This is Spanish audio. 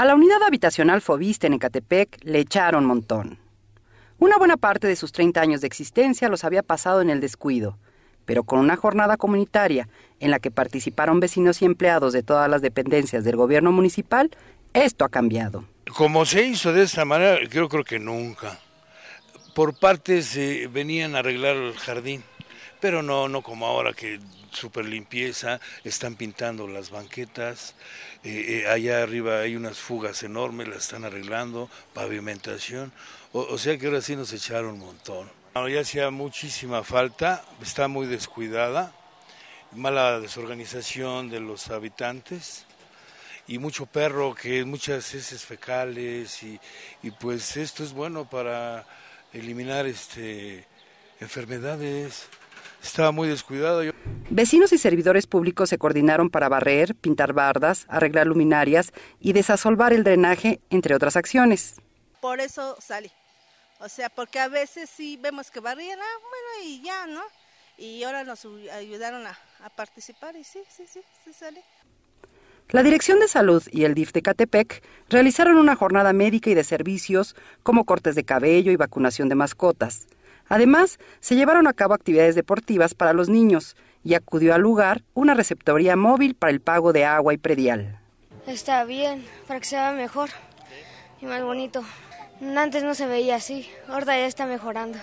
A la unidad habitacional Fobiste en Ecatepec le echaron montón. Una buena parte de sus 30 años de existencia los había pasado en el descuido, pero con una jornada comunitaria en la que participaron vecinos y empleados de todas las dependencias del gobierno municipal, esto ha cambiado. Como se hizo de esta manera, yo creo que nunca. Por partes venían a arreglar el jardín pero no, no como ahora que super limpieza, están pintando las banquetas, eh, eh, allá arriba hay unas fugas enormes, las están arreglando, pavimentación, o, sea que ahora sí nos echaron un montón. ya hacía muchísima falta, está muy descuidada, mala desorganización de los habitantes y mucho perro que muchas heces fecales y, pues esto es bueno para eliminar este enfermedades estaba muy descuidado. Vecinos y servidores públicos se coordinaron para barrer, pintar bardas, arreglar luminarias y desasolvar el drenaje, entre otras acciones. Por eso sale. O sea, porque a veces sí vemos que barrían, ah, bueno, y ya, ¿no? Y ahora nos ayudaron a, participar y sí, sí, sí, sí sale. La Dirección de Salud y el DIF de Catepec realizaron una jornada médica y de servicios como cortes de cabello y vacunación de mascotas. Además, se llevaron a cabo actividades deportivas para los niños y acudió al lugar una receptoría móvil para el pago de agua y predial. Está bien, para que se vea mejor y más bonito. Antes no se veía así, ahora ya está mejorando.